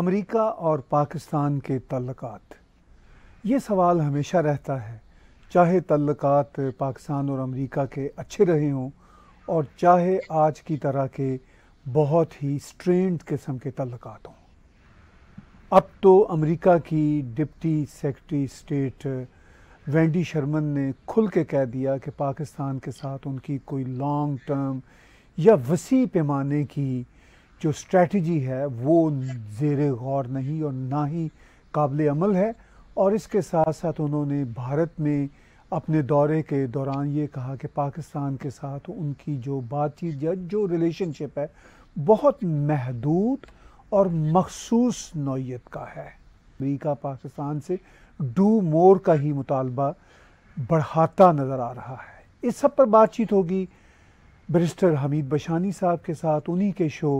America और पाकिस्तान के तल्लक ये सवाल हमेशा रहता है चाहे तल्लक पाकिस्तान और अमेरिका के अच्छे रहे हों और चाहे आज की तरह के बहुत ही स्ट्रेंड किस्म के तल्लक हों अब तो अमेरिका की deputy secretary state Wendy Sherman ने खुल के कह दिया कि पाकिस्तान के साथ उनकी कोई लॉन्ग टर्म या वसी पैमाने की जो स्ट्रेटजी है वो जेर गौर नहीं और ना ही काबिल अमल है और इसके साथ साथ उन्होंने भारत में अपने दौरे के दौरान ये कहा कि पाकिस्तान के साथ उनकी जो बातचीत या जो रिलेशनशिप है बहुत महदूद और मखसूस नौीय का है अमरीका पाकिस्तान से डू मोर का ही मुतालबा बढ़ाता नज़र आ रहा है इस सब पर बातचीत होगी बरिस्टर हमीद बशानी साहब के साथ उन्हीं के शो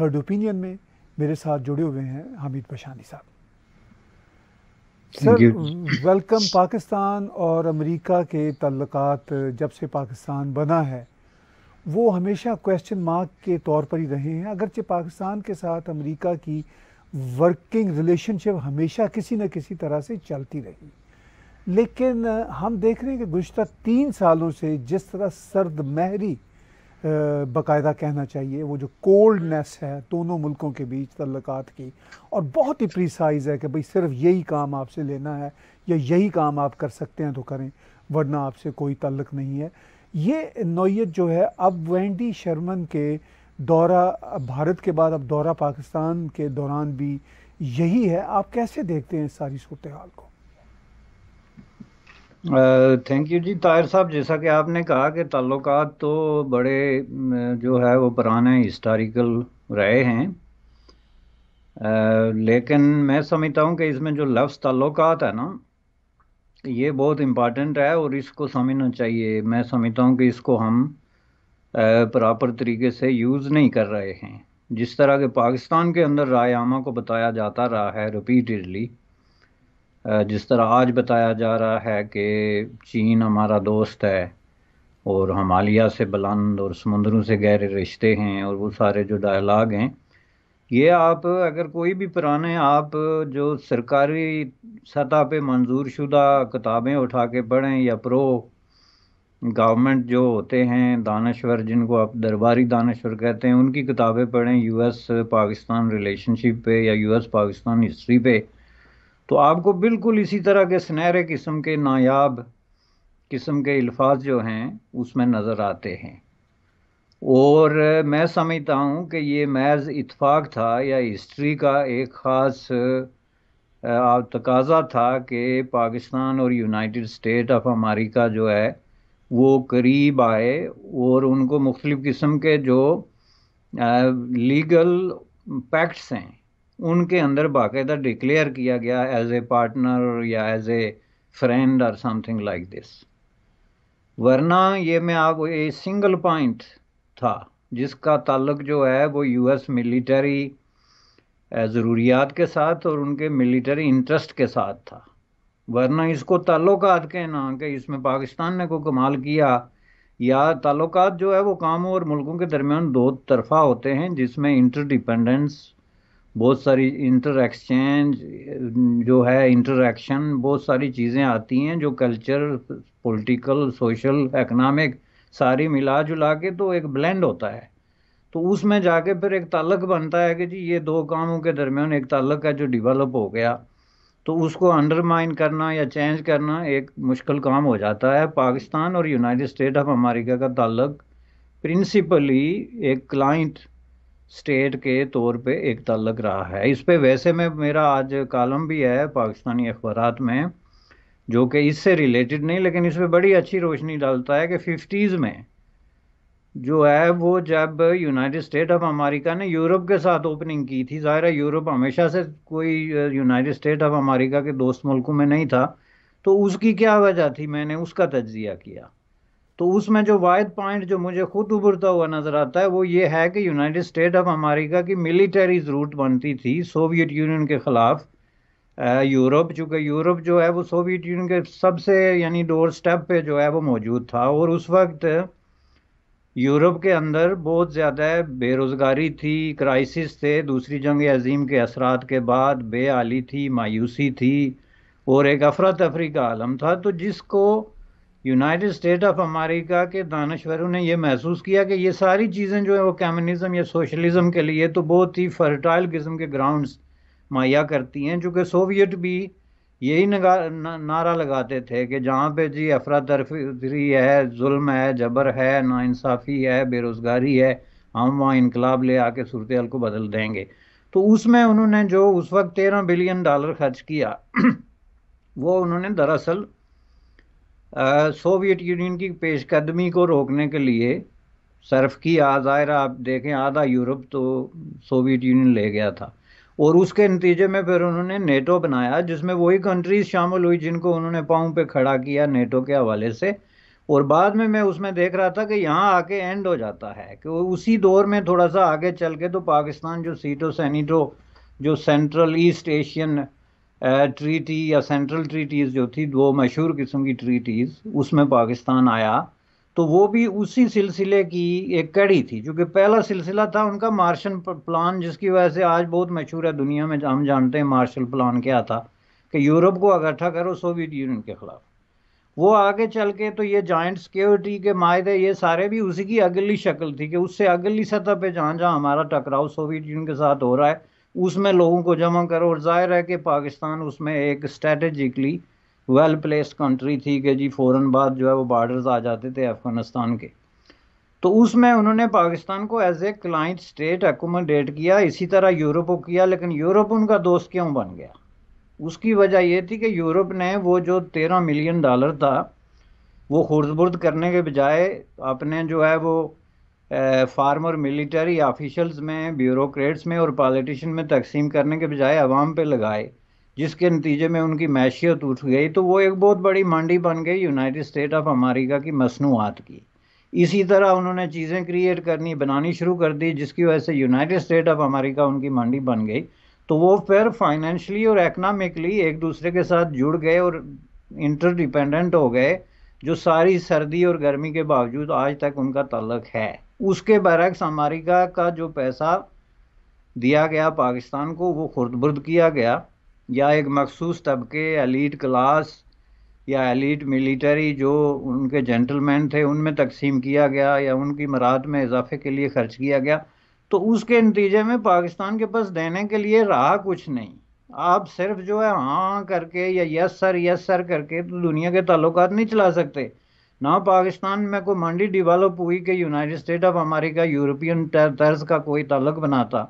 थर्ड ओपिनियन में मेरे साथ जुड़े हुए हैं हामिद पशानी साहब सर वेलकम पाकिस्तान और अमेरिका के तल्लक़ात जब से पाकिस्तान बना है वो हमेशा क्वेश्चन मार्क के तौर पर ही रहे हैं अगरचे पाकिस्तान के साथ अमेरिका की वर्किंग रिलेशनशिप हमेशा किसी न किसी तरह से चलती रही लेकिन हम देख रहे हैं कि गुज्तर तीन सालों से जिस तरह सर्द महरी बाकायदा कहना चाहिए वो जो कोल्डनेस है दोनों मुल्कों के बीच तल्लक़ की और बहुत ही प्रिसाइज है कि भाई सिर्फ यही काम आपसे लेना है या यही काम आप कर सकते हैं तो करें वरना आपसे कोई तल्लक नहीं है ये नोयत जो है अब वेंडी शर्मन के दौरा भारत के बाद अब दौरा पाकिस्तान के दौरान भी यही है आप कैसे देखते हैं इस सारी सूरत हाल को थैंक यू जी ताहिर साहब जैसा कि आपने कहा कि ताल्लुक तो बड़े जो है वो पुराने हिस्टोरिकल रहे हैं आ, लेकिन मैं समझता हूँ कि इसमें जो लफ्ज़ ताल्लुक है ना ये बहुत इम्पॉर्टेंट है और इसको समझना चाहिए मैं समझता हूँ कि इसको हम प्रॉपर तरीके से यूज़ नहीं कर रहे हैं जिस तरह के पाकिस्तान के अंदर रायामा को बताया जाता रहा है रिपीटेडली जिस तरह आज बताया जा रहा है कि चीन हमारा दोस्त है और हमालिया से बुलंद और समुंदरों से गहरे रिश्ते हैं और वो सारे जो डायलाग हैं ये आप अगर कोई भी पुराने आप जो सरकारी सतह पे मंजूर शुदा किताबें उठा के पढ़ें या प्रो गवर्नमेंट जो होते हैं दानश्वर जिनको आप दरबारी दानश्वर कहते हैं उनकी किताबें पढ़ें यूएस पाकिस्तान रिलेशनशिप पे या यूएस पाकिस्तान हिस्ट्री पे तो आपको बिल्कुल इसी तरह के सुनहरे किस्म के नायाब किस्म के अल्फाज जो हैं उसमें नज़र आते हैं और मैं समझता हूँ कि ये महज इतफाक़ था या हिस्ट्री का एक ख़ास तकाजा था कि पाकिस्तान और यूनाइटेड स्टेट ऑफ अमेरिका जो है वो करीब आए और उनको मुख्तलिफ़ किस्म के जो लीगल पैक्ट्स हैं उनके अंदर बाकायदा डिक्लेयर किया गया एज ए पार्टनर या एज ए फ्रेंड और समथिंग लाइक दिस वरना ये मैं आपको ये सिंगल पॉइंट था जिसका ताल्लुक जो है वो यूएस मिलिट्री ज़रूरियात के साथ और उनके मिलिट्री इंटरेस्ट के साथ था वरना इसको ताल्लुक कहना कि इसमें पाकिस्तान ने को कमाल किया या ताल्लुक जो है वो काम और मुल्कों के दरमियान दो तरफा होते हैं जिसमें इंटर डिपेंडेंस बहुत सारी इंटर एक्सचेंज जो है इंटरेक्शन बहुत सारी चीज़ें आती हैं जो कल्चर पॉलिटिकल सोशल इकनॉमिक सारी मिला जुला के तो एक ब्लेंड होता है तो उसमें जाके फिर एक ताल्लक बनता है कि जी ये दो कामों के दरमियान एक ताल्लक है जो डिवेलप हो गया तो उसको अंडरमाइन करना या चेंज करना एक मुश्किल काम हो जाता है पाकिस्तान और यूनाइटेड स्टेट ऑफ अमेरिका का ताल्लक प्रिंसिपली एक क्लाइंट स्टेट के तौर पे एकता लग रहा है इस पे वैसे में मेरा आज कॉलम भी है पाकिस्तानी अखबार में जो कि इससे रिलेटेड नहीं लेकिन इस पर बड़ी अच्छी रोशनी डालता है कि फिफ्टीज़ में जो है वो जब यूनाइटेड स्टेट ऑफ अमेरिका ने यूरोप के साथ ओपनिंग की थी ज़ाहिर है यूरोप हमेशा से कोई यूनाइटेड स्टेट ऑफ अमेरिका के दोस्त मुल्कों में नहीं था तो उसकी क्या वजह थी मैंने उसका तजिया किया तो उसमें जो वायद पॉइंट जो मुझे खुद उभरता हुआ नज़र आता है वो ये है कि यूनाइटेड स्टेट ऑफ अमेरिका की मिलिटरी रूट बनती थी सोवियत यूनियन के ख़िलाफ़ यूरोप चूँकि यूरोप जो है वो सोवियत यूनियन के सबसे यानी डोर स्टेप पे जो है वो मौजूद था और उस वक्त यूरोप के अंदर बहुत ज़्यादा बेरोज़गारी थी क्राइसिस थे दूसरी जंग अजीम के असरात के बाद बेआली थी मायूसी थी और एक अफरा तफरी का आलम था तो जिसको यूनाइटेड स्टेट ऑफ अमेरिका के दानश्वरों ने यह महसूस किया कि ये सारी चीज़ें जो है वो कम्युनिज्म या सोशलिज्म के लिए तो बहुत ही फर्टाइल किस्म के ग्राउंड्स मुहैया करती हैं चूँकि सोवियत भी यही नारा लगाते थे कि जहाँ पे जी अफरा तरफरी है जुल्म है जबर है नाानसाफ़ी है बेरोज़गारी है हम वहाँ इनकलाब ले आके सूरत को बदल देंगे तो उसमें उन्होंने जो उस वक्त तेरह बिलियन डॉलर खर्च किया वो उन्होंने दरअसल सोवियत यूनियन की पेशकदमी को रोकने के लिए सर्फ की आज़ाहिर आप देखें आधा यूरोप तो सोवियत यूनियन ले गया था और उसके नतीजे में फिर उन्होंने नेटो बनाया जिसमें वही कंट्रीज शामिल हुई जिनको उन्होंने पाँव पे खड़ा किया नेटो के हवाले से और बाद में मैं उसमें देख रहा था कि यहाँ आके एंड हो जाता है कि उसी दौर में थोड़ा सा आगे चल के तो पाकिस्तान जो सीटो सैनिटो जो सेंट्रल ईस्ट एशियन ट्रीटी या सेंट्रल ट्रीटीज़ जो थी दो मशहूर किस्म की ट्रीटीज़ उसमें पाकिस्तान आया तो वो भी उसी सिलसिले की एक कड़ी थी क्योंकि पहला सिलसिला था उनका मार्शल प्लान जिसकी वजह से आज बहुत मशहूर है दुनिया में हम जानते हैं मार्शल प्लान क्या था कि यूरोप को इकट्ठा करो सोवियत यूनियन के ख़िलाफ़ वो आगे चल के तो ये जॉइंट सिक्योरिटी के मायदे ये सारे भी उसी की अगली शक्ल थी कि उससे अगली सतह पे जहाँ जहाँ हमारा टकराव सोवियत यूनियन के साथ हो रहा है उसमें लोगों को जमा करो और जाहिर है कि पाकिस्तान उसमें एक स्ट्रेटेजिकली वेल प्लेस कंट्री थी कि जी फौरन बाद जो है वो बॉर्डर्स आ जाते थे अफ़गानिस्तान के तो उसमें उन्होंने पाकिस्तान को as a client state accommodate किया इसी तरह यूरोप को किया लेकिन यूरोप उनका दोस्त क्यों बन गया उसकी वजह यह थी कि यूरोप ने वो जो तेरह मिलियन डॉलर था वो खुर्द बुर्द करने के बजाय अपने जो है वो फार्मर मिलिट्री ऑफिशल्स में ब्यूरोक्रेट्स में और पॉलिटिशन में तकसीम करने के बजाय आवाम पे लगाए जिसके नतीजे में उनकी मैशियत उठ गई तो वो एक बहुत बड़ी मंडी बन गई यूनाइटेड स्टेट ऑफ अमेरिका की मसनूआत की इसी तरह उन्होंने चीज़ें क्रिएट करनी बनानी शुरू कर दी जिसकी वजह से यूनाइटेड स्टेट ऑफ अमेरिका उनकी मंडी बन गई तो वो फिर फाइनेंशली और इकनॉमिकली एक दूसरे के साथ जुड़ गए और इंटर डिपेंडेंट हो गए जो सारी सर्दी और गर्मी के बावजूद आज तक उनका तलक है उसके बरक्स अमेरिका का जो पैसा दिया गया पाकिस्तान को वो बुर्द किया गया या एक मखसूस तबके एलीट क्लास या एलीट मिलिट्री जो उनके जेंटलमैन थे उनमें तकसीम किया गया या उनकी मराहत में इजाफे के लिए खर्च किया गया तो उसके नतीजे में पाकिस्तान के पास देने के लिए रहा कुछ नहीं आप सिर्फ जो है हाँ करके या यस सर यस सर करके तो दुनिया के ताल्लुक नहीं चला सकते ना पाकिस्तान में कोई मंडी डिवेलप हुई कि United State of America European तर्ज का कोई तलक बनाता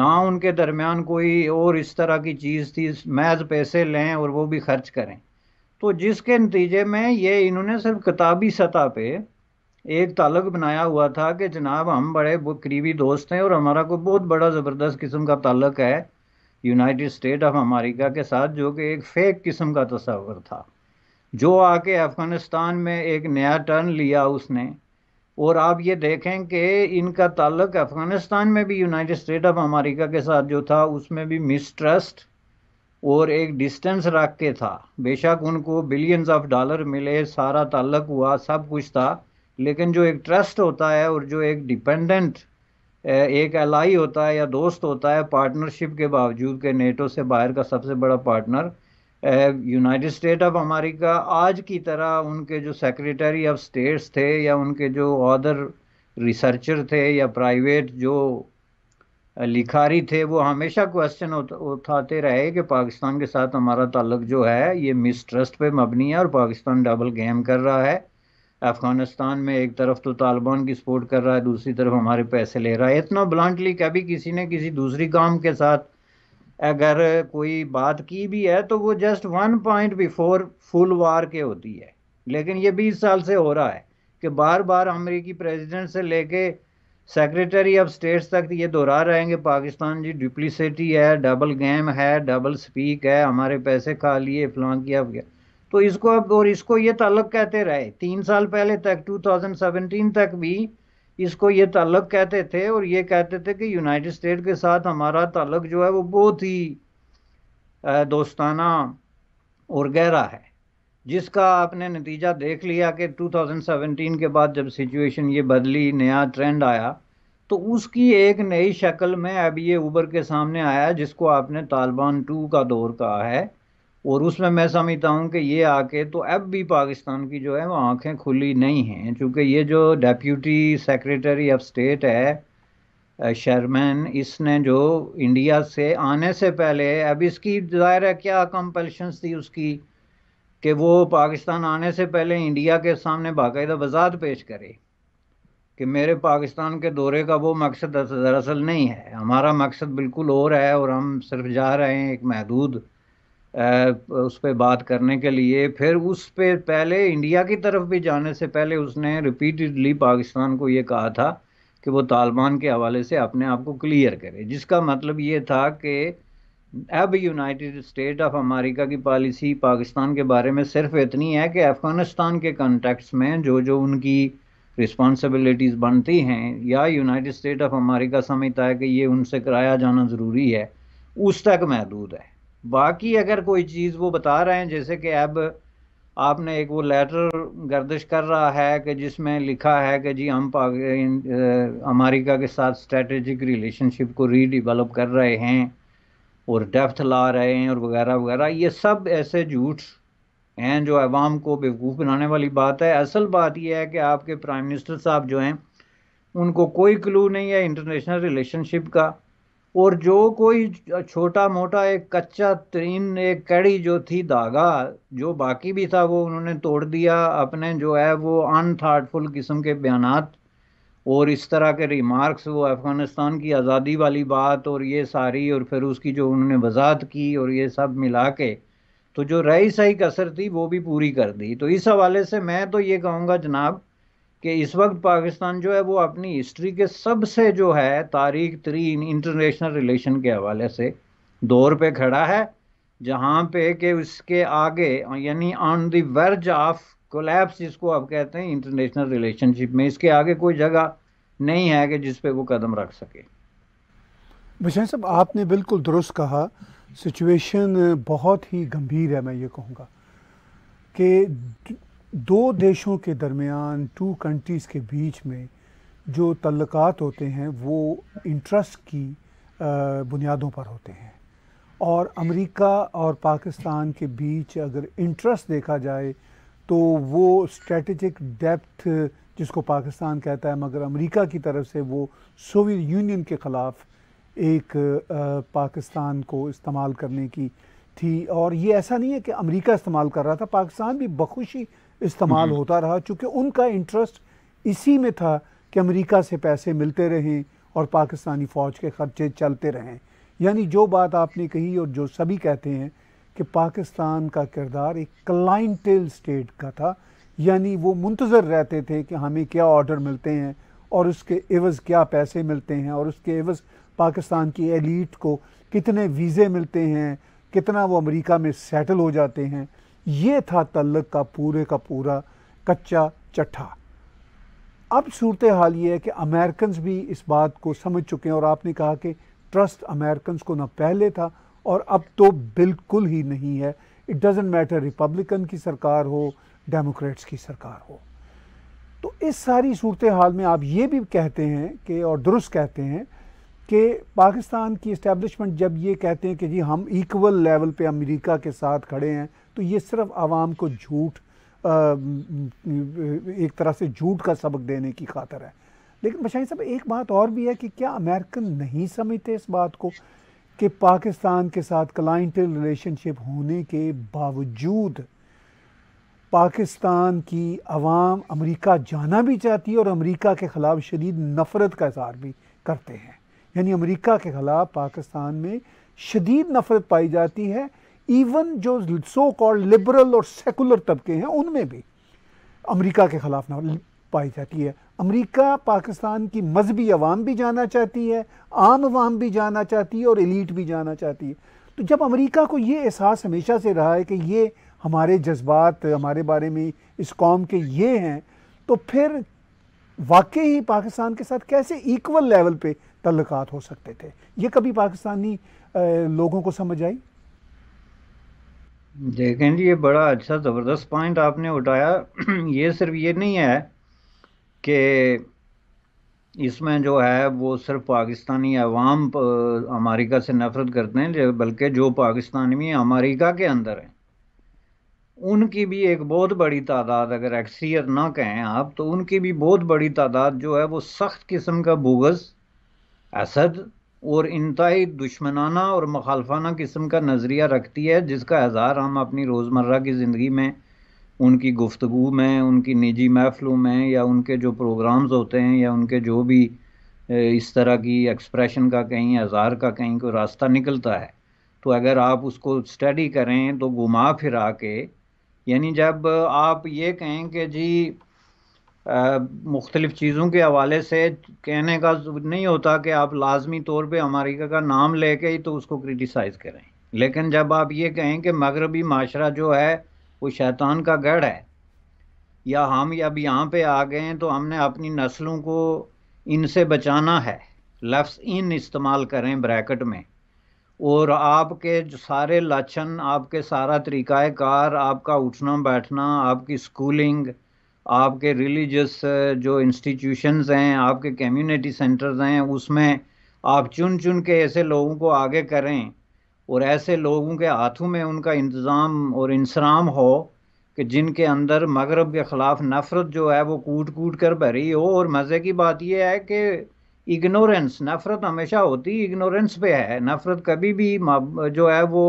ना उनके दरमियान कोई और इस तरह की चीज़ थी मैज़ पैसे लें और वो भी खर्च करें तो जिसके नतीजे में ये इन्होंने सिर्फ किताबी सतह पे एक तलक बनाया हुआ था कि जनाब हम बड़े करीबी दोस्त हैं और हमारा कोई बहुत बड़ा ज़बरदस्त किस्म का ताल्लुक है यूनाइटेड स्टेट ऑफ अमेरिका के साथ जो कि एक फेक किस्म का तस्वर था जो आके अफ़गानिस्तान में एक नया टर्न लिया उसने और आप ये देखें कि इनका ताल्लुक अफ़गानिस्तान में भी यूनाइटेड स्टेट ऑफ अमेरिका के साथ जो था उसमें भी मिसट्रस्ट और एक डिस्टेंस रख के था बेशक उनको बिलियंस ऑफ डॉलर मिले सारा ताल्लुक हुआ सब कुछ था लेकिन जो एक ट्रस्ट होता है और जो एक डिपेंडेंट एक एलाई होता है या दोस्त होता है पार्टनरशिप के बावजूद के नेटो से बाहर का सबसे बड़ा partner United State of America आज की तरह उनके जो सेक्रेटरी ऑफ स्टेट्स थे या उनके जो अदर रिसर्चर थे या प्राइवेट जो लिखारी थे वो हमेशा क्वेश्चन उठाते रहे कि पाकिस्तान के साथ हमारा ताल्लुक जो है ये मिसट्रस्ट पे मबनी है और पाकिस्तान डबल गेम कर रहा है अफ़गानिस्तान में एक तरफ तो तालिबान की सपोर्ट कर रहा है दूसरी तरफ हमारे पैसे ले रहा है इतना ब्लांटली कभी किसी ने किसी दूसरी काम के साथ अगर कोई बात की भी है तो वो just one point before full war के होती है लेकिन ये बीस साल से हो रहा है कि बार बार अमरीकी प्रेसिडेंट से लेके सेक्रेटरी ऑफ स्टेट्स तक ये दोहरा रहेंगे पाकिस्तान जी डुप्लीसिटी है डबल गेम है डबल स्पीक है हमारे पैसे खा लिए फलां किया गया तो इसको अब और इसको ये तलक कहते रहे तीन साल पहले तक 2017 तक भी इसको ये ताल्लुक कहते थे और ये कहते थे कि यूनाइटेड स्टेट के साथ हमारा ताल्लुक जो है वो बहुत ही दोस्ताना और गहरा है जिसका आपने नतीजा देख लिया कि 2017 के बाद जब सिचुएशन ये बदली नया ट्रेंड आया तो उसकी एक नई शक्ल में अब ये उबर के सामने आया जिसको आपने तालिबान टू का दौर कहा है और उसमें मैं समझता हूँ कि ये आके तो अब भी पाकिस्तान की जो है वो आँखें खुली नहीं हैं चूँकि ये जो डेप्यूटी सेक्रेटरी ऑफ स्टेट है शर्मन इसने जो इंडिया से आने से पहले अब इसकी ज़ाहिर है क्या कंपल्शंस थी उसकी कि वो पाकिस्तान आने से पहले इंडिया के सामने बाकायदा वजात पेश करे कि मेरे पाकिस्तान के दौरे का वो मकसद दरअसल नहीं है हमारा मकसद बिल्कुल और है और हम सिर्फ जा रहे हैं एक महदूद उस पर बात करने के लिए फिर उस पर पहले इंडिया की तरफ भी जाने से पहले उसने रिपीटेडली पाकिस्तान को ये कहा था कि वो तालिबान के हवाले से अपने आप को क्लियर करे जिसका मतलब ये था कि अब यूनाइटेड स्टेट ऑफ अमेरिका की पॉलिसी पाकिस्तान के बारे में सिर्फ इतनी है कि अफ़गानिस्तान के कंटेक्स में जो जो उनकी रिस्पॉन्सिबिलिटीज़ बनती हैं या यूनाइटेड स्टेट ऑफ अमेरिका समझता है कि ये उनसे कराया जाना ज़रूरी है उस तक महदूद है बाकी अगर कोई चीज़ वो बता रहे हैं जैसे कि अब आपने एक वो लेटर गर्दिश कर रहा है कि जिसमें लिखा है कि जी हम अमेरिका के साथ स्ट्रेटेजिक रिलेशनशिप को रीडिवेलप कर रहे हैं और डेफ्थ ला रहे हैं और वगैरह वगैरह ये सब ऐसे झूठ हैं जो अवाम को बेवकूफ़ बनाने वाली बात है असल बात यह है कि आपके प्राइम मिनिस्टर साहब जो हैं उनको कोई क्लू नहीं है इंटरनेशनल रिलेशनशिप का और जो कोई छोटा मोटा एक कच्चा तीन एक कड़ी जो थी धागा जो बाकी भी था वो उन्होंने तोड़ दिया अपने जो है वो अनथाटफुल किस्म के बयान और इस तरह के रिमार्क्स वो अफ़गानिस्तान की आज़ादी वाली बात और ये सारी और फिर उसकी जो उन्होंने वजाहत की और ये सब मिला के तो जो रही सही कसर थी वो भी पूरी कर दी तो इस हवाले से मैं तो ये कहूँगा जनाब कि इस वक्त पाकिस्तान जो है वो अपनी हिस्ट्री के सबसे जो है तारीख तरीन इंटरनेशनल रिलेशन के हवाले से दौर पे खड़ा है जहाँ पे कि उसके आगे यानी on the verge of collapse जिसको आप कहते हैं इंटरनेशनल रिलेशनशिप में इसके आगे कोई जगह नहीं है कि जिस पे वो कदम रख सके बिशन साहब आपने बिल्कुल दुरुस्त कहा सिचुएशन बहुत ही गंभीर है मैं ये कहूँगा कि दो देशों के दरमियान टू कंट्रीज़ के बीच में जो तल्लक होते हैं वो इंटरेस्ट की बुनियादों पर होते हैं और अमेरिका और पाकिस्तान के बीच अगर इंटरेस्ट देखा जाए तो वो स्ट्रेटजिक डेप्थ जिसको पाकिस्तान कहता है मगर अमेरिका की तरफ से वो सोवियत यूनियन के ख़िलाफ़ एक पाकिस्तान को इस्तेमाल करने की थी और ये ऐसा नहीं है कि अमेरिका इस्तेमाल कर रहा था पाकिस्तान भी बखुशी इस्तेमाल हम्म। होता रहा चूँकि उनका इंटरेस्ट इसी में था कि अमेरिका से पैसे मिलते रहें और पाकिस्तानी फ़ौज के ख़र्चे चलते रहें यानी जो बात आपने कही और जो सभी कहते हैं कि पाकिस्तान का किरदार एक क्लाइंटेल स्टेट का था यानी वो मुंतज़र रहते थे कि हमें क्या ऑर्डर मिलते हैं और उसके एवज़ क्या पैसे मिलते हैं और उसके एवज़ पाकिस्तान की एलीट को कितने वीज़े मिलते हैं कितना वो अमेरिका में सेटल हो जाते हैं ये था तल्लक का पूरे का पूरा कच्चा चट्ठा अब सूरत हाल ये है कि अमेरिकन भी इस बात को समझ चुके हैं और आपने कहा कि ट्रस्ट अमेरिकन को ना पहले था और अब तो बिल्कुल ही नहीं है इट डजेंट मैटर रिपब्लिकन की सरकार हो डेमोक्रेट्स की सरकार हो तो इस सारी सूरत हाल में आप ये भी कहते हैं कि और दुरुस्त कहते हैं कि पाकिस्तान की इस्टेब्लिशमेंट जब ये कहते हैं कि जी हम इक्वल लेवल पे अमेरिका के साथ खड़े हैं तो ये सिर्फ आवाम को झूठ एक तरह से झूठ का सबक देने की खातर है लेकिन बशाही साहब एक बात और भी है कि क्या अमेरिकन नहीं समझते इस बात को कि पाकिस्तान के साथ क्लाइंटल रिलेशनशिप होने के बावजूद पाकिस्तान की आवाम अमेरिका जाना भी चाहती है और अमेरिका के ख़िलाफ़ शदीद नफ़रत का इजहार भी करते हैं यानी अमेरिका के ख़िलाफ़ पाकिस्तान में शदीद नफ़रत पाई जाती है इवन जो सो कॉल्ड लिबरल और सेकुलर तबके हैं उनमें भी अमेरिका के ख़िलाफ़ ना पाई जाती है अमेरिका पाकिस्तान की मजहबी आवाम भी जाना चाहती है आम आवाम भी जाना चाहती है और एलीट भी जाना चाहती है तो जब अमेरिका को ये एहसास हमेशा से रहा है कि ये हमारे जज्बात हमारे बारे में इस कौम के ये हैं तो फिर वाकई ही पाकिस्तान के साथ कैसे इक्वल लेवल पे तल्लक़ात हो सकते थे ये कभी पाकिस्तानी लोगों को समझ आई देखें जी ये बड़ा अच्छा ज़बरदस्त पॉइंट आपने उठाया ये सिर्फ ये नहीं है कि इसमें जो है वो सिर्फ पाकिस्तानी अवाम अमेरिका से नफरत करते हैं बल्कि जो पाकिस्तानी भी अमेरिका के अंदर हैं उनकी भी एक बहुत बड़ी तादाद अगर अक्सरियत ना कहें आप तो उनकी भी बहुत बड़ी तादाद जो है वो सख्त किस्म का बोगस असद और इंतहाई दुश्मनाना और मखालफाना किस्म का नज़रिया रखती है जिसका इजहार हम अपनी रोज़मर्रा की ज़िंदगी में उनकी गुफ्तु में उनकी निजी महफलों में या उनके जो प्रोग्राम्स होते हैं या उनके जो भी इस तरह की एक्सप्रेशन का कहीं इजहार का कहीं कोई रास्ता निकलता है तो अगर आप उसको स्टडी करें तो घुमा फिरा के यानी जब आप ये कहें कि जी मुख्तलिफ़ चीज़ों के हवाले से कहने का नहीं होता कि आप लाजमी तौर पर अमेरिका का नाम ले कर ही तो उसको क्रिटिसाइज़ करें लेकिन जब आप ये कहें कि मगरबी माशरा जो है वो शैतान का गढ़ है या हम अब यहाँ पर आ गए हैं तो हमने अपनी नस्लों को इनसे बचाना है लफ्स इन इस्तेमाल करें ब्रैकेट में और आपके सारे लक्षण आपके सारा तरीक़ाकार आपका उठना बैठना आपकी स्कूलिंग आपके रिलीजियस uh, जो इंस्टीट्यूशंस हैं आपके कम्युनिटी सेंटर्स हैं उसमें आप चुन चुन के ऐसे लोगों को आगे करें और ऐसे लोगों के हाथों में उनका इंतज़ाम और इंसराम हो कि जिनके अंदर मगरब के ख़िलाफ़ नफ़रत जो है वो कूट कूट कर भरी हो और मज़े की बात यह है कि इग्नोरेंस नफ़रत हमेशा होती इग्नोरेंस पे है नफ़रत कभी भी जो है वो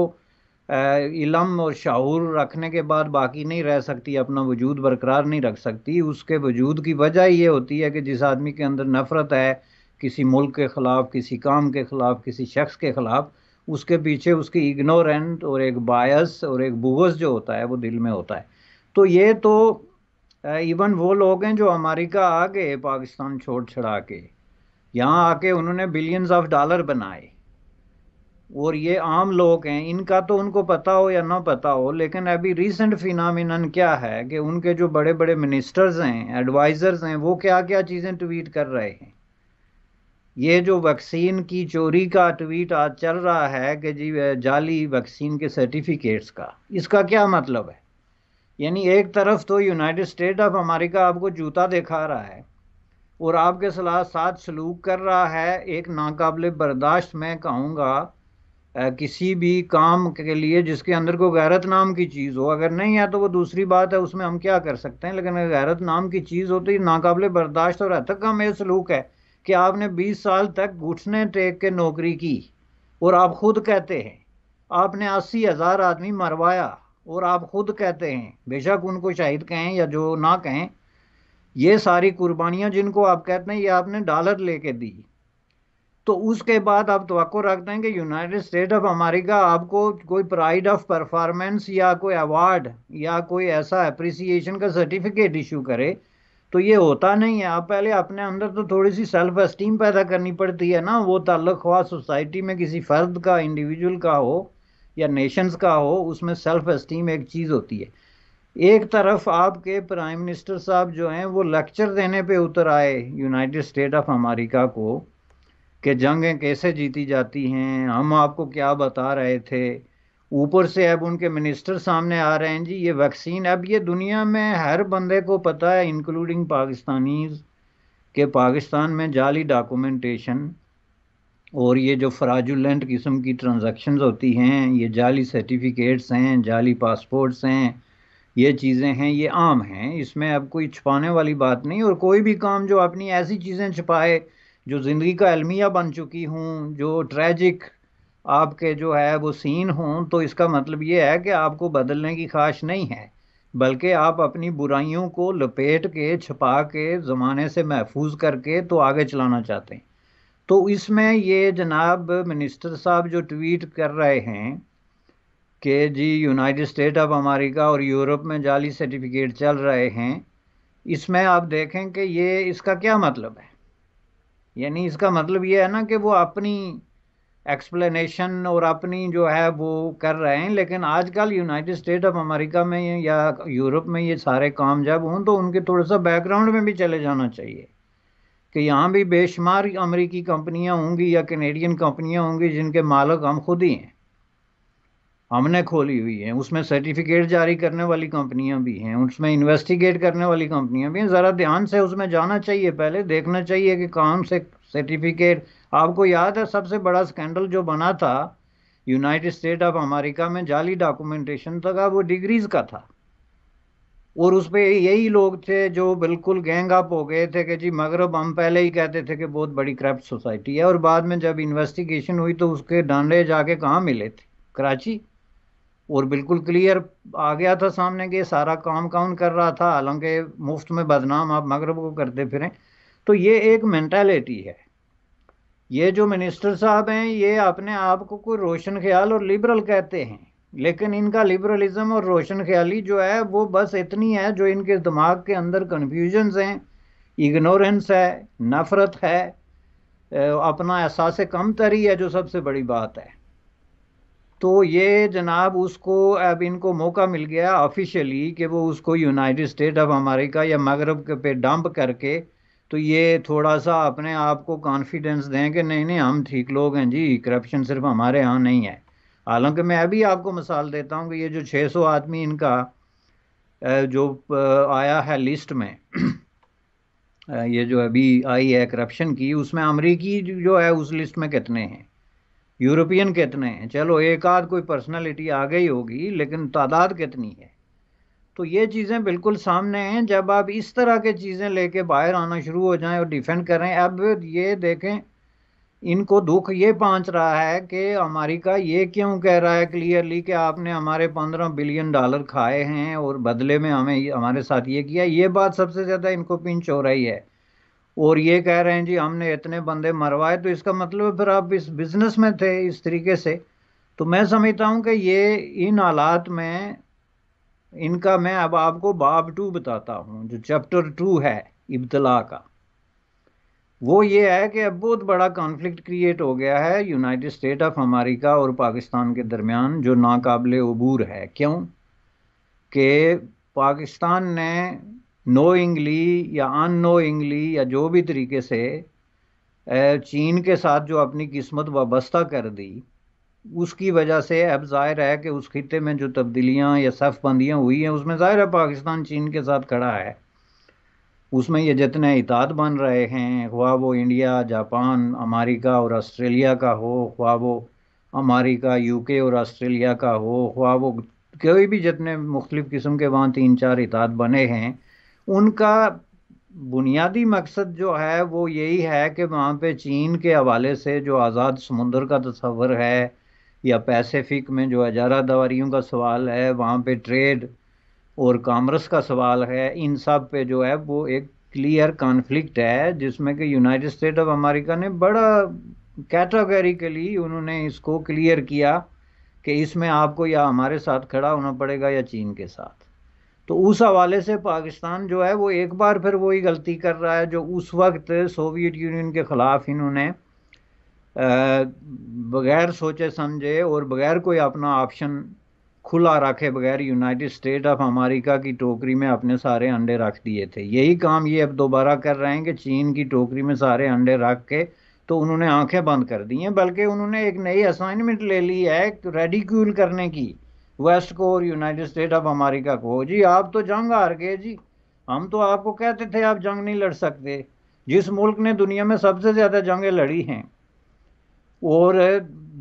इलम और शाहूर रखने के बाद बाकी नहीं रह सकती अपना वजूद बरकरार नहीं रख सकती उसके वजूद की वजह ये होती है कि जिस आदमी के अंदर नफ़रत है किसी मुल्क के ख़िलाफ़ किसी काम के ख़िलाफ़ किसी शख्स के ख़िलाफ़ उसके पीछे उसकी इग्नोरेंट और एक बायस और एक बुगस जो होता है वो दिल में होता है तो ये तो इवन वो लोग हैं जो अमेरिका आ गए पाकिस्तान छोड़ छड़ा के यहाँ आके उन्होंने बिलियंस ऑफ डॉलर बनाए और ये आम लोग हैं इनका तो उनको पता हो या ना पता हो लेकिन अभी रिसेंट फिनमिन क्या है कि उनके जो बड़े बड़े मिनिस्टर्स हैं एडवाइज़र्स हैं वो क्या क्या चीज़ें ट्वीट कर रहे हैं ये जो वैक्सीन की चोरी का ट्वीट आज चल रहा है कि जी जाली वैक्सीन के सर्टिफिकेट्स का इसका क्या मतलब है यानी एक तरफ तो यूनाइटेड स्टेट ऑफ अमेरिका आपको जूता दिखा रहा है और आपके सलाह साथ सलूक कर रहा है एक नाकबले बर्दाश्त मैं कहूँगा किसी भी काम के लिए जिसके अंदर को गैरत नाम की चीज़ हो अगर नहीं है तो वो दूसरी बात है उसमें हम क्या कर सकते हैं लेकिन अगर गैरत नाम की चीज़ हो तो ये नाकबिल बर्दाश्त और हतक हम मेरे सलूक है कि आपने 20 साल तक घुटने टेक के नौकरी की और आप खुद कहते हैं आपने अस्सी हज़ार आदमी मरवाया और आप खुद कहते हैं बेशक उनको शहीद कहें या जो ना कहें ये सारी कुर्बानियाँ जिनको आप कहते हैं ये आपने डॉलर लेके दी तो उसके बाद आप तो रख देंगे यूनाइटेड स्टेट ऑफ अमेरिका आपको कोई प्राइड ऑफ परफॉर्मेंस या कोई अवार्ड या कोई ऐसा अप्रिसिएशन का सर्टिफिकेट इशू करे तो ये होता नहीं है आप पहले अपने अंदर तो थोड़ी सी सेल्फ एस्टीम पैदा करनी पड़ती है ना वो ताल्लुक हुआ सोसाइटी में किसी फ़र्द का इंडिविजुअल का हो या नेशंस का हो उसमें सेल्फ एस्टीम एक चीज़ होती है एक तरफ आपके प्राइम मिनिस्टर साहब जो हैं वो लेक्चर देने पे उतर आए यूनाइटेड स्टेट ऑफ अमेरिका को कि जंगें कैसे जीती जाती हैं हम आपको क्या बता रहे थे ऊपर से अब उनके मिनिस्टर सामने आ रहे हैं जी ये वैक्सीन अब ये दुनिया में हर बंदे को पता है इंक्लूडिंग पाकिस्तानीज के पाकिस्तान में जाली डॉक्यूमेंटेशन और ये जो फ्राजुलेंट किस्म की ट्रांजैक्शंस होती हैं ये जाली सर्टिफिकेट्स हैं जाली पासपोर्ट्स हैं ये चीज़ें हैं ये आम हैं इसमें अब कोई छुपाने वाली बात नहीं और कोई भी काम जो अपनी ऐसी चीज़ें छुपाए जो ज़िंदगी का अलमिया बन चुकी हूँ जो ट्रैजिक आपके जो है वो सीन हों तो इसका मतलब ये है कि आपको बदलने की ख्वाहिश नहीं है बल्कि आप अपनी बुराइयों को लपेट के छपा के ज़माने से महफूज करके तो आगे चलाना चाहते हैं तो इसमें ये जनाब मिनिस्टर साहब जो ट्वीट कर रहे हैं कि जी यूनाइटेड स्टेट ऑफ अमेरिका और यूरोप में जाली सर्टिफिकेट चल रहे हैं इसमें आप देखें कि ये इसका क्या मतलब है यानी इसका मतलब ये है ना कि वो अपनी एक्सप्लेनेशन और अपनी जो है वो कर रहे हैं लेकिन आजकल यूनाइटेड स्टेट ऑफ अमेरिका में या यूरोप में ये सारे काम जब हों तो उनके थोड़ा सा बैकग्राउंड में भी चले जाना चाहिए कि यहाँ भी बेशुमार अमेरिकी कंपनियाँ होंगी या कनेडियन कंपनियाँ होंगी जिनके मालक हम खुद ही हैं हमने खोली हुई है उसमें सर्टिफिकेट जारी करने वाली कंपनियां भी हैं उसमें इन्वेस्टिगेट करने वाली कंपनियां भी हैं ज़रा ध्यान से उसमें जाना चाहिए पहले देखना चाहिए कि काम से सर्टिफिकेट आपको याद है सबसे बड़ा स्कैंडल जो बना था यूनाइटेड स्टेट ऑफ अमेरिका में जाली डॉक्यूमेंटेशन था वो डिग्रीज का था और उस पर यही लोग थे जो बिल्कुल गैंग अप हो गए थे कि जी मगरब हम पहले ही कहते थे कि बहुत बड़ी करप्ट सोसाइटी है और बाद में जब इन्वेस्टिगेशन हुई तो उसके डांडे जाके कहाँ मिले थे कराची और बिल्कुल क्लियर आ गया था सामने कि सारा काम काउन कर रहा था हालांकि मुफ्त में बदनाम आप मगरब को करते फिरें तो ये एक मैंटेलिटी है ये जो मिनिस्टर साहब हैं ये अपने आप को कोई रोशन ख्याल और लिबरल कहते हैं लेकिन इनका लिबरलिज्म और रोशन ख्याली जो है वो बस इतनी है जो इनके दिमाग के अंदर कन्फ्यूजन्स हैं इग्नोरेंस है नफ़रत है अपना एहसास कम तरी है जो सबसे बड़ी बात है तो ये जनाब उसको अब इनको मौका मिल गया ऑफिशियली कि वो उसको यूनाइटेड स्टेट ऑफ अमेरिका या मगरब के पे डंप करके तो ये थोड़ा सा अपने आप को कॉन्फिडेंस दें कि नहीं नहीं हम ठीक लोग हैं जी करप्शन सिर्फ हमारे यहाँ नहीं है हालांकि मैं अभी आपको मिसाल देता हूँ कि ये जो 600 आदमी इनका जो आया है लिस्ट में ये जो अभी आई है करप्शन की उसमें अमरीकी जो है उस लिस्ट में कितने हैं यूरोपियन कितने हैं चलो एक आध कोई पर्सनालिटी आ गई होगी लेकिन तादाद कितनी है तो ये चीज़ें बिल्कुल सामने हैं जब आप इस तरह के चीज़ें लेके बाहर आना शुरू हो जाएं और डिफेंड करें अब ये देखें इनको दुख ये पहुँच रहा है कि अमेरिका ये क्यों कह रहा है क्लियरली कि आपने हमारे पंद्रह बिलियन डॉलर खाए हैं और बदले में हमें हमारे साथ ये किया ये बात सबसे ज़्यादा इनको पिंच हो रही है और ये कह रहे हैं जी हमने इतने बंदे मरवाए तो इसका मतलब फिर आप इस बिजनेस में थे इस तरीके से तो मैं समझता हूँ कि ये इन हालात में इनका मैं अब आपको बाब टू बताता हूँ जो चैप्टर टू है इब्तला का वो ये है कि अब बहुत बड़ा कॉन्फ्लिक्ट क्रिएट हो गया है यूनाइटेड स्टेट ऑफ अमेरिका और पाकिस्तान के दरमियान जो नाकबले अबूर है क्यों कि पाकिस्तान ने नोइंगली या अननोइंगली या जो भी तरीके से चीन के साथ जो अपनी किस्मत वाबस्ता कर दी उसकी वजह से अब जाहिर है कि उस खत्े में जो तब्दीलियाँ या सफ़बंदियाँ हुई हैं उसमें ज़ाहिर है पाकिस्तान चीन के साथ खड़ा है उसमें ये जितने इताद बन रहे हैं ख्वा वो इंडिया जापान अमेरिका और ऑस्ट्रेलिया का हो ख्वा वो अमेरिका यूके और ऑस्ट्रेलिया का हो ख्वा वो कोई भी जितने मुख्तलिफ़ किस्म के वहाँ तीन चार इतात बने हैं उनका बुनियादी मकसद जो है वो यही है कि वहाँ पे चीन के हवाले से जो आज़ाद समुंदर का तस्वर है या पैसिफिक में जो अजारा दवारीयों का सवाल है वहाँ पे ट्रेड और कामर्स का सवाल है इन सब पे जो है वो एक क्लियर कॉन्फ्लिक्ट है जिसमें कि यूनाइटेड स्टेट ऑफ अमेरिका ने बड़ा कैटागरिकली उन्होंने इसको क्लियर किया कि इसमें आपको या हमारे साथ खड़ा होना पड़ेगा या चीन के साथ तो उस हवाले से पाकिस्तान जो है वो एक बार फिर वही गलती कर रहा है जो उस वक्त सोवियत यूनियन के ख़िलाफ़ इन्होंने बगैर सोचे समझे और बगैर कोई अपना ऑप्शन खुला रखे बगैर यूनाइटेड स्टेट ऑफ अमेरिका की टोकरी में अपने सारे अंडे रख दिए थे यही काम ये अब दोबारा कर रहे हैं कि चीन की टोकरी में सारे अंडे रख के तो उन्होंने आंखें बंद कर दी हैं बल्कि उन्होंने एक नई असाइनमेंट ले ली है रेडिक्यूल करने की वेस्ट को और यूनाइटेड स्टेट ऑफ अमेरिका को जी आप तो जंग हार गए जी हम तो आपको कहते थे आप जंग नहीं लड़ सकते जिस मुल्क ने दुनिया में सबसे ज़्यादा जंगें लड़ी हैं और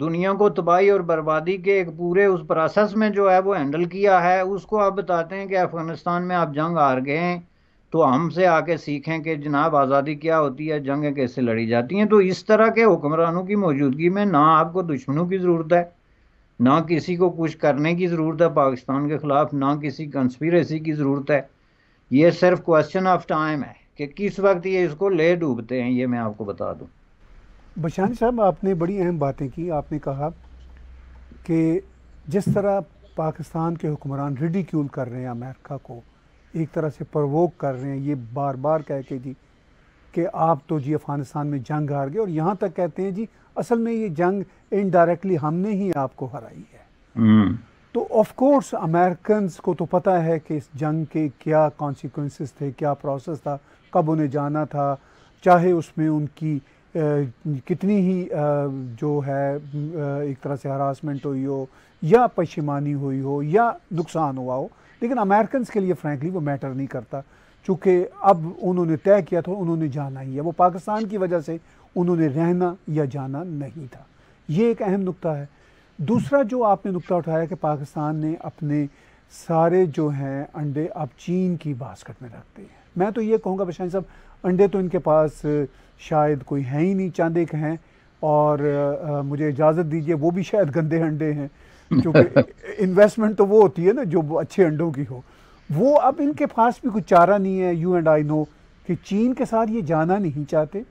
दुनिया को तबाही और बर्बादी के एक पूरे उस प्रोसेस में जो है वो हैंडल किया है उसको आप बताते हैं कि अफ़गानिस्तान में आप जंग हार गए हैं तो हमसे आके सीखें कि जनाब आज़ादी क्या होती है जंगें कैसे लड़ी जाती हैं तो इस तरह के हुक्मरानों की मौजूदगी में ना आपको दुश्मनों की ज़रूरत है ना किसी को कुछ करने की ज़रूरत है पाकिस्तान के ख़िलाफ़ ना किसी कंस्पिरेसी की ज़रूरत है ये सिर्फ क्वेश्चन ऑफ टाइम है कि किस वक्त ये इसको ले डूबते हैं ये मैं आपको बता दूँ बशान साहब आपने बड़ी अहम बातें की आपने कहा कि जिस तरह पाकिस्तान के हुक्मरान रेडिक्यूल कर रहे हैं अमेरिका को एक तरह से प्रवोक कर रहे हैं ये बार बार कह के जी कि आप तो जी अफ़गानिस्तान में जंग हार गए और यहाँ तक कहते हैं जी असल में ये जंग इनडायरेक्टली हमने ही आपको हराई है हम्म। तो ऑफ कोर्स अमेरिकन को तो पता है कि इस जंग के क्या कॉन्सिक्वेंस थे क्या प्रोसेस था कब उन्हें जाना था चाहे उसमें उनकी आ, कितनी ही आ, जो है आ, एक तरह से हरासमेंट हुई हो या पशिमानी हुई हो या नुकसान हुआ हो लेकिन अमेरिकन के लिए फ़्रेंकली वो मैटर नहीं करता चूँकि अब उन्होंने तय किया था उन्होंने जाना ही है वो पाकिस्तान की वजह से उन्होंने रहना या जाना नहीं था ये एक अहम नुकता है दूसरा जो आपने नुकता उठाया कि पाकिस्तान ने अपने सारे जो हैं अंडे अब चीन की बास्कट में रखते हैं मैं तो ये कहूँगा बशाइन साहब अंडे तो इनके पास शायद कोई हैं ही नहीं चांदे के हैं और आ, मुझे इजाज़त दीजिए वो भी शायद गंदे अंडे हैं क्योंकि इन्वेस्टमेंट तो वो होती है ना जो अच्छे अंडों की हो वो अब इनके पास भी कुछ चारा नहीं है यू एंड आई नो कि चीन के साथ ये जाना नहीं चाहते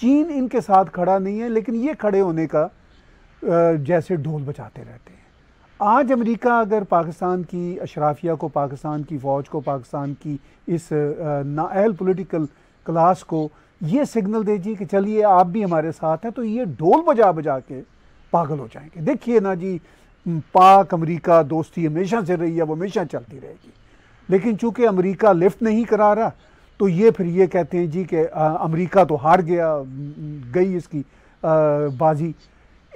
चीन इनके साथ खड़ा नहीं है लेकिन ये खड़े होने का जैसे ढोल बचाते रहते हैं आज अमेरिका अगर पाकिस्तान की अशराफिया को पाकिस्तान की फ़ौज को पाकिस्तान की इस नाअहल पॉलिटिकल क्लास को ये सिग्नल दीजिए कि चलिए आप भी हमारे साथ हैं तो ये ढोल बजा बजा के पागल हो जाएंगे देखिए ना जी पाक अमेरिका दोस्ती हमेशा से रही है वो हमेशा चलती रहेगी लेकिन चूंकि अमेरिका लिफ्ट नहीं करा रहा तो ये फिर ये कहते हैं जी कि अमेरिका तो हार गया गई इसकी आ, बाजी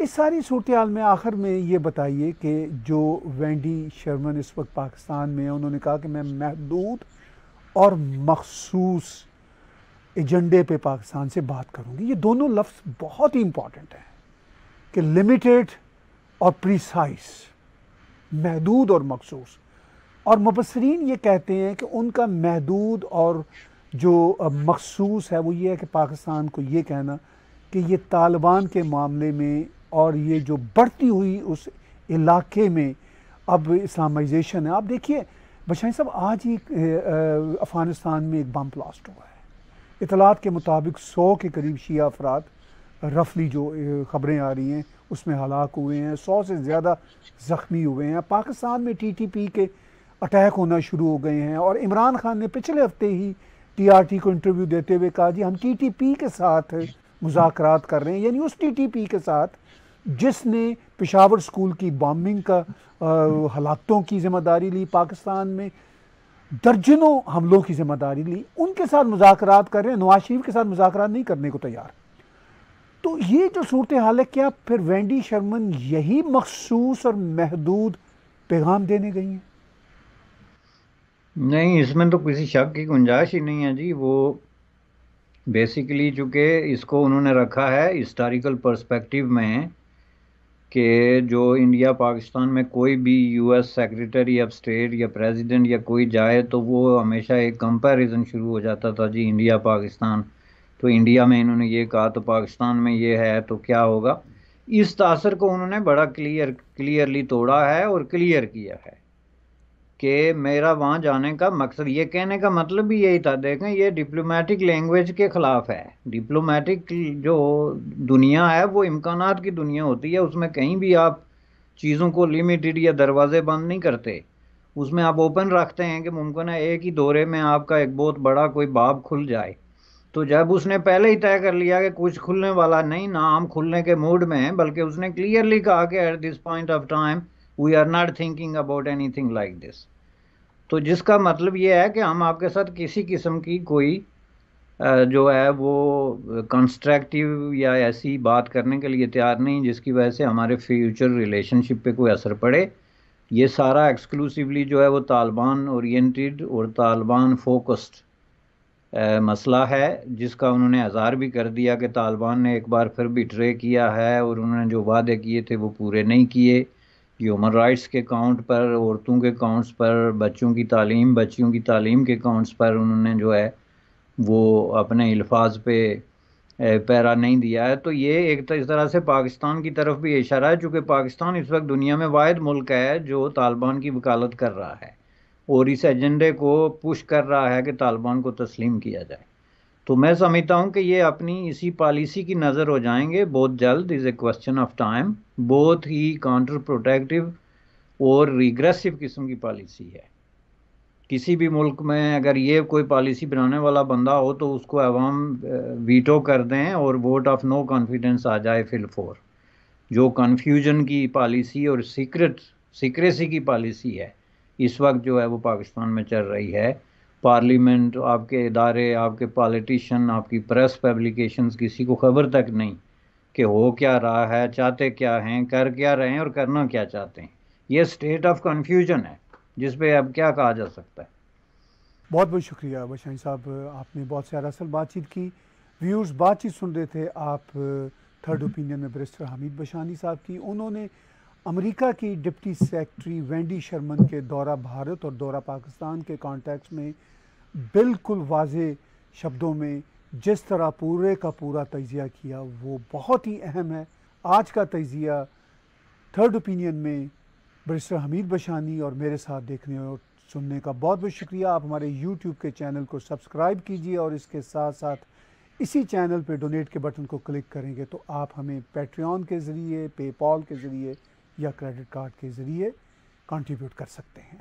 इस सारी सूरत में आखिर में ये बताइए कि जो वेंडी शर्मन इस वक्त पाकिस्तान में है उन्होंने कहा कि मैं महदूद और मखसूस एजेंडे पे पाकिस्तान से बात करूँगी ये दोनों लफ्ज़ बहुत ही इम्पॉर्टेंट हैं कि लिमिटेड और प्रिसाइस महदूद और मखसूस और मुबसरीन ये कहते हैं कि उनका महदूद और जो मखसूस है वो ये है कि पाकिस्तान को ये कहना कि ये तालिबान के मामले में और ये जो बढ़ती हुई उस इलाके में अब इस्लामाइजेशन है आप देखिए बशाई साहब आज ही अफ़गानिस्तान में एक बम ब्लास्ट हुआ है इतलात के मुताबिक सौ के करीब शिया अफराद रफली जो खबरें आ रही हैं उसमें हलाक हुए हैं सौ से ज़्यादा ज़ख्मी हुए हैं पाकिस्तान में टी टी पी के अटैक होना शुरू हो गए हैं और इमरान खान ने पिछले हफ्ते ही टीआरटी को इंटरव्यू देते हुए कहा जी हम टीटीपी के साथ मुजाकर कर रहे हैं यानी उस टीटीपी के साथ जिसने पिशावर स्कूल की बॉम्बिंग का हालातों की जिम्मेदारी ली पाकिस्तान में दर्जनों हमलों की जिम्मेदारी ली उनके साथ मुजाकर कर रहे हैं नवाज शरीफ के साथ मुजाकर नहीं करने को तैयार तो ये जो सूरत हाल है क्या फिर वेंडी शर्मन यही मखसूस और महदूद पैगाम देने गई हैं नहीं इसमें तो किसी शक की गुंजाइश ही नहीं है जी वो बेसिकली चूँकि इसको उन्होंने रखा है हिस्टोरिकल पर्सपेक्टिव में कि जो इंडिया पाकिस्तान में कोई भी यूएस सेक्रेटरी या स्टेट या प्रेसिडेंट या कोई जाए तो वो हमेशा एक कंपैरिजन शुरू हो जाता था जी इंडिया पाकिस्तान तो इंडिया में इन्होंने ये कहा तो पाकिस्तान में ये है तो क्या होगा इस तासर को उन्होंने बड़ा क्लियर क्लियरली तोड़ा है और क्लियर किया है कि मेरा वहाँ जाने का मकसद ये कहने का मतलब भी यही था देखें ये डिप्लोमेटिक लैंग्वेज के ख़िलाफ़ है डिप्लोमेटिक जो दुनिया है वो इम्कान की दुनिया होती है उसमें कहीं भी आप चीज़ों को लिमिटेड या दरवाज़े बंद नहीं करते उसमें आप ओपन रखते हैं कि मुमकिन है एक ही दौरे में आपका एक बहुत बड़ा कोई बाब खुल जाए तो जब उसने पहले ही तय कर लिया कि कुछ खुलने वाला नहीं ना हम खुलने के मूड में हैं बल्कि उसने क्लियरली कहा कि at this point of time we are not thinking about anything like this तो जिसका मतलब ये है कि हम आपके साथ किसी किस्म की कोई जो है वो कंस्ट्रक्टिव या ऐसी बात करने के लिए तैयार नहीं जिसकी वजह से हमारे फ्यूचर रिलेशनशिप पे कोई असर पड़े ये सारा एक्सक्लूसिवली जो है वो तालिबान ओरिएंटेड और तालिबान फोकस्ड मसला है जिसका उन्होंने आज़ार भी कर दिया कि तालिबान ने एक बार फिर बिट्रे किया है और उन्होंने जो वादे किए थे वो पूरे नहीं किए ह्यूमन राइट्स के काउंट पर औरतों के काउंट्स पर बच्चों की तालीम बच्चियों की तालीम के काउंट्स पर उन्होंने जो है वो अपने अल्फाज पे पैरा नहीं दिया है तो ये एक इस तरह से पाकिस्तान की तरफ भी इशारा है चूँकि पाकिस्तान इस वक्त दुनिया में वाद मुल्क है जो तालिबान की वकालत कर रहा है और इस एजेंडे को पुश कर रहा है कि तालिबान को तस्लीम किया जाए तो मैं समझता हूँ कि ये अपनी इसी पॉलिसी की नज़र हो जाएंगे बहुत जल्द is a question of time बहुत ही काउंटर प्रोटेक्टिव और रिग्रेसिव किस्म की पॉलिसी है किसी भी मुल्क में अगर ये कोई पॉलिसी बनाने वाला बंदा हो तो उसको अवाम वीटो कर दें और वोट ऑफ नो कॉन्फिडेंस आ जाए फिल फोर जो कन्फ्यूजन की पॉलिसी और सीक्रेट सीक्रेसी की पॉलिसी है इस वक्त जो है वो पाकिस्तान में चल रही है पार्लियामेंट आपके इदारे आपके पॉलिटिशन आपकी प्रेस पब्लिकेशंस किसी को खबर तक नहीं कि हो क्या रहा है चाहते क्या हैं कर क्या रहे हैं और करना क्या चाहते हैं ये स्टेट ऑफ कन्फ्यूजन है जिस पे अब क्या कहा जा सकता है बहुत बहुत शुक्रिया बशाही साहब आपने बहुत सारा असल बातचीत की व्यूर्स बातचीत सुन रहे थे आप थर्ड हम्म। ओपिनियन में बरिस्टर हामिद बशानी साहब की उन्होंने अमेरिका की डिप्टी सेक्रेटरी वेंडी शर्मन के दौरा भारत और दौरा पाकिस्तान के कॉन्टेक्स्ट में बिल्कुल वाज शब्दों में जिस तरह पूरे का पूरा तजिया किया वो बहुत ही अहम है आज का तजिया थर्ड ओपिनियन में बरिस्टर हमीद बशानी और मेरे साथ देखने और सुनने का बहुत बहुत शुक्रिया आप हमारे यूट्यूब के चैनल को सब्सक्राइब कीजिए और इसके साथ साथ इसी चैनल पर डोनेट के बटन को क्लिक करेंगे तो आप हमें पेट्रियन के ज़रिए पेपॉल के ज़रिए या क्रेडिट कार्ड के ज़रिए कंट्रीब्यूट कर सकते हैं